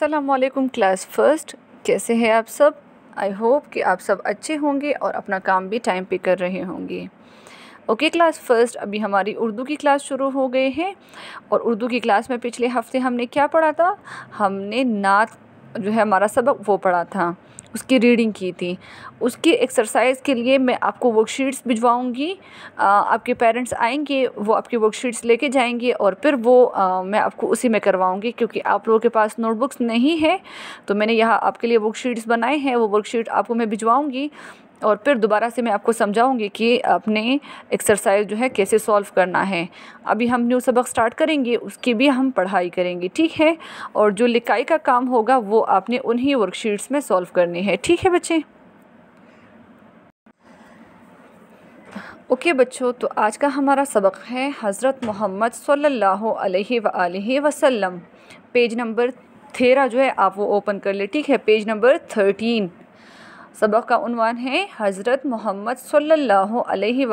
सलामकुम class first कैसे हैं आप सब आई होप कि आप सब अच्छे होंगे और अपना काम भी टाइम पे कर रहे होंगे ओके क्लास फर्स्ट अभी हमारी उर्दू की क्लास शुरू हो गई है और उर्दू की क्लास में पिछले हफ्ते हमने क्या पढ़ा था हमने नात जो है हमारा सबक वो पढ़ा था उसकी रीडिंग की थी उसकी एक्सरसाइज के लिए मैं आपको वर्कशीट्स भिजवाऊँगी आपके पेरेंट्स आएंगे वो आपकी वर्कशीट्स लेके जाएंगे और फिर वो आ, मैं आपको उसी में करवाऊँगी क्योंकि आप लोगों के पास नोटबुक्स नहीं है तो मैंने यहाँ आपके लिए वर्कशीट्स बनाए हैं वो वर्कशीट आपको मैं भिजवाऊँगी और फिर दोबारा से मैं आपको समझाऊंगी कि अपने एक्सरसाइज जो है कैसे सॉल्व करना है अभी हम न्यू सबक स्टार्ट करेंगे उसकी भी हम पढ़ाई करेंगे ठीक है और जो लिखाई का काम होगा वो आपने उन्हीं वर्कशीट्स में सॉल्व करनी है ठीक है बच्चे ओके बच्चों तो आज का हमारा सबक है हज़रत मोहम्मद सल्लल्लाहु अलैहि वसल्लम पेज नंबर तेरह जो है आप वो ओपन कर ले ठीक है पेज नंबर थर्टीन सबक का उनवान है हज़रत मोहम्मद सल्ला अलैहि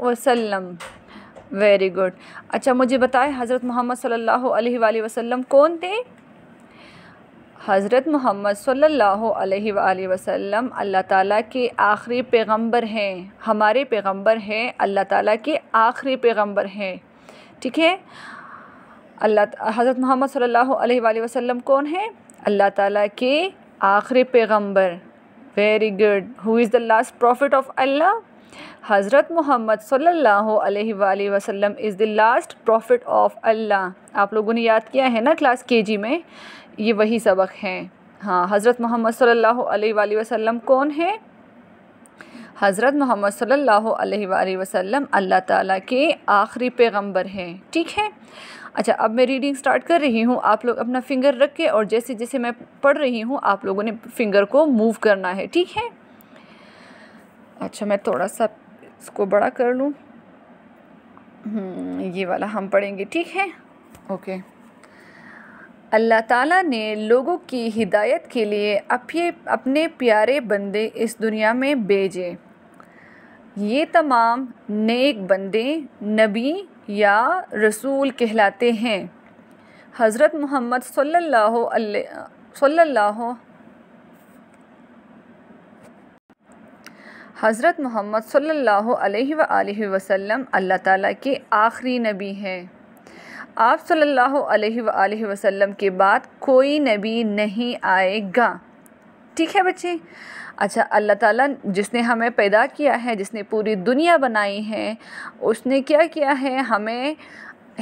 वसल्लम वेरी गुड अच्छा मुझे बताएं हज़रत मोहम्मद सल्ला अलैहि वसल्लम कौन थे हज़रत मोहम्मद सल्ला अलैहि वसल्लम अल्लाह ताला के आखिरी पैगंबर हैं हमारे पैगंबर हैं अल्लाह ताला के आखिरी पैगंबर हैं ठीक है अल्लाह हज़रत मोहम्मद सल्ला अलैहि कौन है अल्लाह ताली के आखिरी पैगंबर very good who is the last prophet of Allah Hazrat Mohammad सल्लल्लाहु अलैहि वसल्लम is the last prophet of Allah आप लोगों ने याद किया है ना क्लास के जी में ये वही सबक हैं हाँ हज़रत मोहम्मद सल्ला वसम कौन है हज़रत मोहम्मद सल्लल्लाहु अलैहि वसल्लम अल्लाह ताला के आखिरी पैगंबर हैं ठीक है अच्छा अब मैं रीडिंग स्टार्ट कर रही हूँ आप लोग अपना फिंगर रख के और जैसे जैसे मैं पढ़ रही हूँ आप लोगों ने फिंगर को मूव करना है ठीक है अच्छा मैं थोड़ा सा इसको बड़ा कर लूँ हम्म, ये वाला हम पढ़ेंगे ठीक है ओके अल्लाह ताला ने लोगों की हिदायत के लिए अपने प्यारे बंदे इस दुनिया में भेजे ये तमाम नेक बंदे नबी या रसूल कहलाते हैं हज़रत मोहम्मद सल्लल्लाहु सल्लल्लाहु हज़रत मोहम्मद सल्लल्लाहु अलैहि व आलिहि वसल्लम अल्लाह ताला के आखिरी नबी हैं आप सल्लल्लाहु अलैहि व आलिहि वसल्लम के बाद कोई नबी नहीं आएगा ठीक है बच्चे अच्छा अल्लाह ताला जिसने हमें पैदा किया है जिसने पूरी दुनिया बनाई है उसने क्या किया है हमें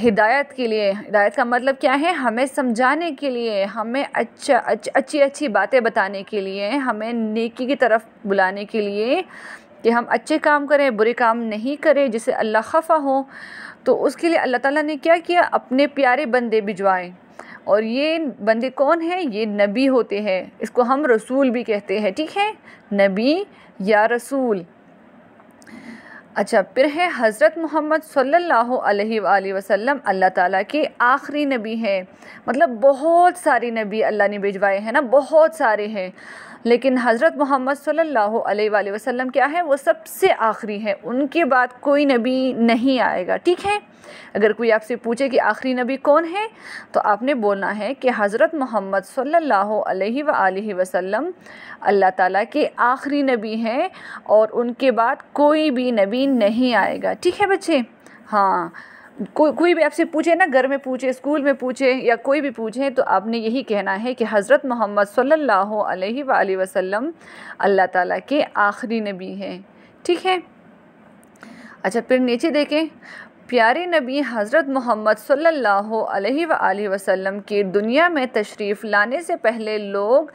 हिदायत के लिए हिदायत का मतलब क्या है हमें समझाने के लिए हमें अच्छा अच्छी अच्छी अच्छी बातें बताने के लिए हमें नेकी की तरफ बुलाने के लिए कि हम अच्छे काम करें बुरे काम नहीं करें जिसे अल्लाह खफा हो तो उसके लिए अल्लाह ताला ने क्या किया अपने प्यारे बंदे भिजवाएँ और ये बंदे कौन हैं ये नबी होते हैं इसको हम रसूल भी कहते हैं ठीक है नबी या रसूल अच्छा फिर है हज़रत मोहम्मद सल्लल्लाहु अलैहि वसल्लम अल्लाह ताला के आखिरी नबी हैं मतलब बहुत सारे नबी अल्लाह ने भिजवाए हैं ना बहुत सारे हैं लेकिन हज़रत मोहम्मद सल्लल्लाहु अलैहि वसल्लम क्या है वो सबसे आखिरी हैं उनके बाद कोई नबी नहीं आएगा ठीक है अगर कोई आपसे पूछे कि आखिरी नबी कौन है तो आपने बोलना है कि हज़रत मोहम्मद सल्लल्लाहु अलैहि सल्ला वसल्लम अल्लाह ताला के आखिरी नबी हैं और उनके बाद कोई भी नबी नहीं आएगा ठीक है बच्चे हाँ को, कोई भी आपसे पूछे ना घर में पूछे स्कूल में पूछे या कोई भी पूछे तो आपने यही कहना है कि हज़रत मोहम्मद सल्लल्लाहु अलैहि वसल्लम अल्लाह ताला के आखिरी नबी हैं ठीक है अच्छा फिर नीचे देखें प्यारे नबी हज़रत मोहम्मद सल्लल्लाहु अलैहि वसल्लम के दुनिया में तशरीफ़ लाने से पहले लोग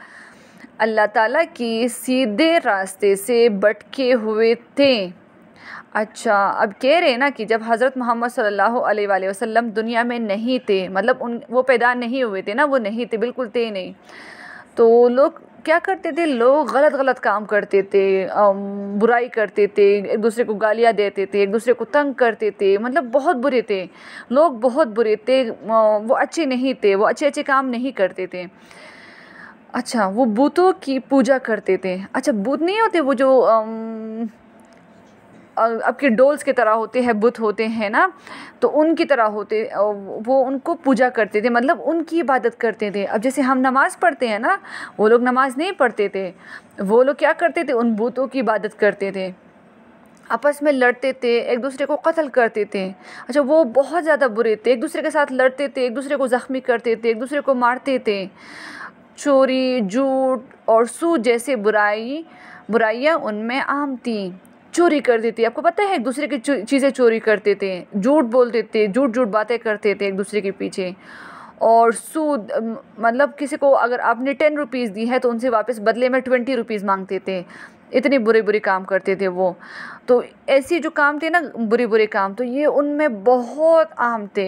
अल्लाह ताली के सीधे रास्ते से भटके हुए थे अच्छा अब कह रहे हैं ना कि जब हज़रत मोहम्मद सल्लल्लाहु अलैहि वसल्लम दुनिया में नहीं थे मतलब उन वो पैदा नहीं हुए थे ना वो नहीं थे बिल्कुल थे नहीं तो लोग क्या करते थे लोग गलत गलत काम करते थे बुराई करते थे एक दूसरे को गालियाँ देते थे एक दूसरे को तंग करते थे मतलब बहुत बुरे थे लोग बहुत बुरे थे वो अच्छे नहीं थे वो अच्छे अच्छे काम नहीं करते थे अच्छा वो बूतों की पूजा करते थे अच्छा बूत नहीं होते वो जो आपके डोल्स की तरह होते हैं बुत होते हैं ना तो उनकी तरह होते वो उनको पूजा करते थे मतलब उनकी इबादत करते थे अब जैसे हम नमाज़ पढ़ते हैं ना वो लोग नमाज़ नहीं पढ़ते थे वो लोग क्या करते थे उन बुतों की इबादत करते थे आपस में लड़ते थे एक दूसरे को कत्ल करते थे अच्छा वो बहुत ज़्यादा बुरे थे एक दूसरे के साथ लड़ते थे एक दूसरे को ज़ख्मी करते थे एक दूसरे को मारते थे चोरी झूठ और सूद जैसे बुराई बुराइयाँ उनमें आम थी चोरी कर देती है आपको पता है एक दूसरे की चीज़ें चोरी कर देते हैं झूठ बोल देते झूठ झूठ बातें करते थे एक दूसरे के पीछे और सूद मतलब किसी को अगर आपने टेन रुपीज़ दी है तो उनसे वापस बदले में ट्वेंटी रुपीज़ मांगते थे इतने बुरे बुरे काम करते थे वो तो ऐसे जो काम थे ना बुरे बुरे काम तो ये उनमें बहुत आम थे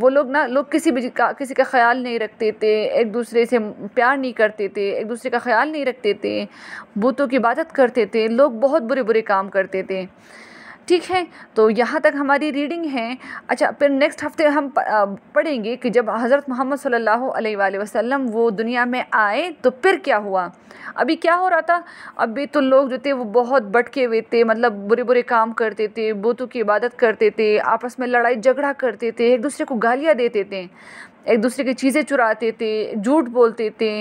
वो लोग ना लोग किसी भी का किसी का ख्याल नहीं रखते थे एक दूसरे से प्यार नहीं करते थे एक दूसरे का ख्याल नहीं रखते थे बुतों की इबादत करते थे लोग बहुत बुरे बुरे काम करते थे ठीक है तो यहाँ तक हमारी रीडिंग है अच्छा फिर नेक्स्ट हफ्ते हम पढ़ेंगे कि जब हज़रत मोहम्मद सल्लल्लाहु अलैहि वसल्लम वो दुनिया में आए तो फिर क्या हुआ अभी क्या हो रहा था अभी तो लोग जो थे वो बहुत बटके हुए थे मतलब बुरे बुरे काम करते थे बुतों की इबादत करते थे आपस में लड़ाई झगड़ा करते थे एक दूसरे को गालियाँ देते थे एक दूसरे की चीज़ें चुराते थे झूठ बोलते थे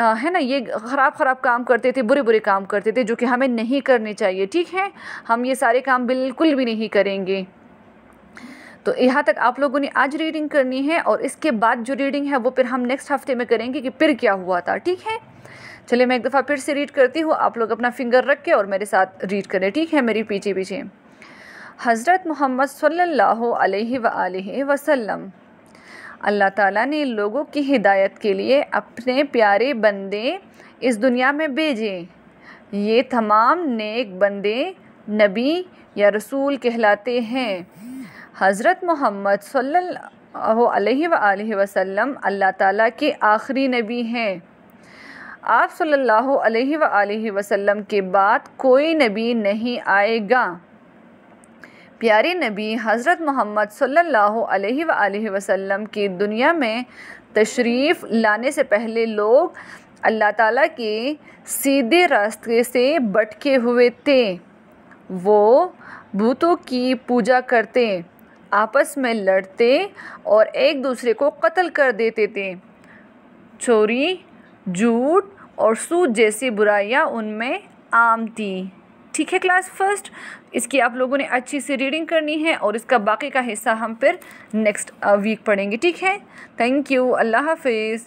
है ना ये ख़राब ख़राब काम करते थे बुरे बुरे काम करते थे जो कि हमें नहीं करने चाहिए ठीक है हम ये सारे काम बिल्कुल भी नहीं करेंगे तो यहाँ तक आप लोगों ने आज रीडिंग करनी है और इसके बाद जो रीडिंग है वो फिर हम नेक्स्ट हफ्ते में करेंगे कि फिर क्या हुआ था ठीक है चलिए मैं एक दफ़ा फिर से रीड करती हूँ आप लोग अपना फिंगर रख के और मेरे साथ रीड करें ठीक है मेरी पीछे पीछे हज़रत मोहम्मद सल्लल्लाहु अलैहि वसल्लम अल्लाह ताला ने लोगों की हिदायत के लिए अपने प्यारे बंदे इस दुनिया में भेजे ये तमाम नेक बंदे नबी या रसूल कहलाते हैं हज़रत मोहम्मद अलैहि वसल्लम अल्लाह ताला के आखिरी नबी हैं आप सल्लल्लाहु अलैहि वसल्लम के बाद कोई नबी नहीं आएगा प्यारे नबी हज़रत मोहम्मद सल्ला वसम की दुनिया में तशरीफ़ लाने से पहले लोग अल्लाह ताला के सीधे रास्ते से भटके हुए थे वो भूतों की पूजा करते आपस में लड़ते और एक दूसरे को कत्ल कर देते थे चोरी झूठ और सूद जैसी बुराइयां उनमें आम थी ठीक है क्लास फर्स्ट इसकी आप लोगों ने अच्छी से रीडिंग करनी है और इसका बाकी का हिस्सा हम फिर नेक्स्ट वीक uh, पढ़ेंगे ठीक है थैंक यू अल्लाह हाफिज़